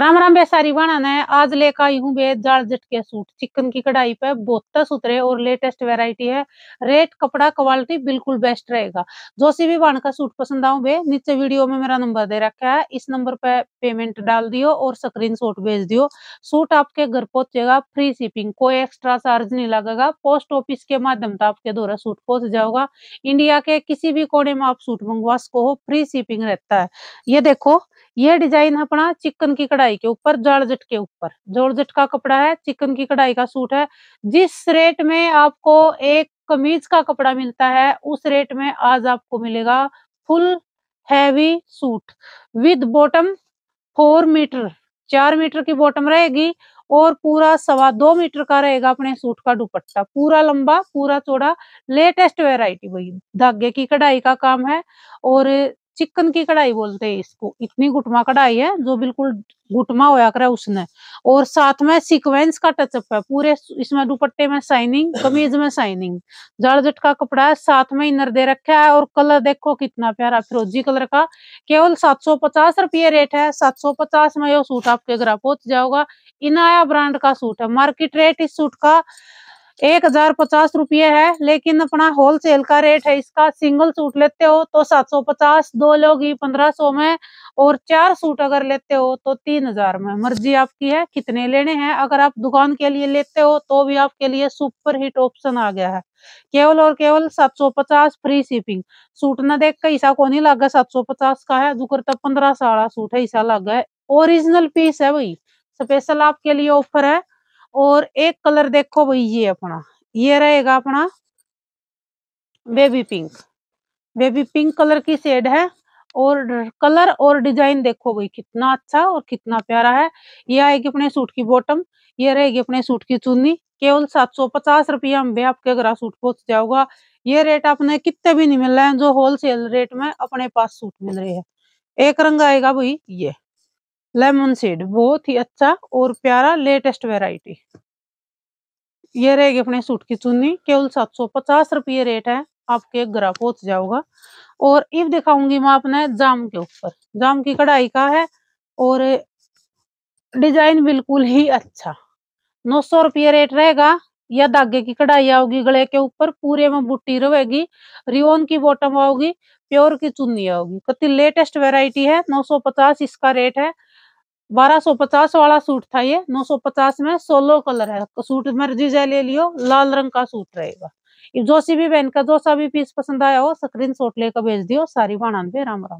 राम राम बेसारी बना ने आज लेकर आई हूँ बे जाल झटके सूट चिकन की कढ़ाई पे बहुत सुतरे और लेटेस्ट वेराइटी है रेट कपड़ा क्वालिटी बिल्कुल बेस्ट रहेगा जो सी भी बाण का सूट पसंद आओ बे नीचे वीडियो में मेरा नंबर दे रखा है इस नंबर पे पेमेंट डाल दियो और स्क्रीन भेज दियो सूट आपके घर पहुंचेगा फ्री शिपिंग कोई एक्स्ट्रा चार्ज नहीं लगेगा पोस्ट ऑफिस के माध्यम से आपके द्वारा सूट पहुंच जाओगा इंडिया के किसी भी कोने में आप सूट मंगवा सको फ्री शिपिंग रहता है ये देखो यह डिजाइन अपना चिकन की कढ़ाई के ऊपर जॉर्जट के ऊपर जॉर्जट का कपड़ा है चिकन की कढ़ाई का सूट है जिस रेट में आपको एक कमीज का कपड़ा मिलता है उस रेट में आज आपको मिलेगा full heavy suit with bottom four metre चार मीटर की बॉटम रहेगी और पूरा सवा दो मीटर का रहेगा अपने सूट का दुपट्टा पूरा लंबा पूरा चौड़ा लेटेस्ट वेराइटी वही धागे की कढ़ाई का काम है और चिकन की कढ़ाई बोलते हैं इसको इतनी घुटमा कढ़ाई है जो बिल्कुल घुटमा होया करे उसने और साथ में सीक्वेंस का टचअप है पूरे इसमें दुपट्टे में साइनिंग कमीज में शाइनिंग जाड़जट का कपड़ा है साथ में इनर दे रखा है और कलर देखो कितना प्यारा फिरोजी कलर का केवल सात सौ पचास रुपये रेट है सात सौ पचास में यह सूट आपके घर पहुंच जाओगा इनाया ब्रांड का सूट है मार्केट रेट इस सूट का एक हजार पचास रुपये है लेकिन अपना होलसेल का रेट है इसका सिंगल सूट लेते हो तो सात सौ पचास दो लोग ही पंद्रह सौ में और चार सूट अगर लेते हो तो तीन हजार में मर्जी आपकी है कितने लेने हैं अगर आप दुकान के लिए लेते हो तो भी आपके लिए सुपर हिट ऑप्शन आ गया है केवल और केवल सात सौ पचास फ्री शिपिंग सूट ना देख कर ईसा को नहीं लागा सात सौ पचास का है जुकर तब पंद्रह साढ़ा सूट है ईसा लागा है ओरिजिनल पीस है भाई स्पेशल आपके लिए ऑफर है और एक कलर देखो भाई ये अपना ये रहेगा अपना baby pink baby pink colour की शेड है और कलर और डिजाइन देखो भाई कितना अच्छा और कितना प्यारा है ये आएगी अपने सूट की बॉटम ये रहेगी अपने सूट की चुन्नी केवल सात सौ पचास रुपया में आपके घर सूट पहुंच जाओगा ये रेट आपने कितने भी नहीं मिल रहा है जो होलसेल रेट में अपने पास सूट मिल रहे हैं एक रंग आएगा भाई ये लेमन सीड बहुत ही अच्छा और प्यारा लेटेस्ट वेराइटी ये रहेगी अपने सूट की चुन्नी केवल सात सौ पचास रुपये रेट है आपके ग्रह पहुंच जाओगा और इफ दिखाऊंगी मैं आपने जाम के ऊपर जाम की कढ़ाई का है और डिजाइन बिल्कुल ही अच्छा नौ सौ रुपये रेट रहेगा या धागे की कढ़ाई आओगी गले के ऊपर पूरे में बुट्टी रहेगी रिओन की बॉटम आओगी प्योर की चुन्नी आओगी कति लेटेस्ट वेराइटी है नौ सौ पचास इसका रेट है 1250 वाला सूट था ये 950 में सोलो कलर है सूट मर्जी जाए ले लियो लाल रंग का सूट रहेगा जो सी भी बहन का जो सा भी पीस पसंद आया हो स्क्रीन शॉट लेकर भेज दियो सारी बाणान पे राम राम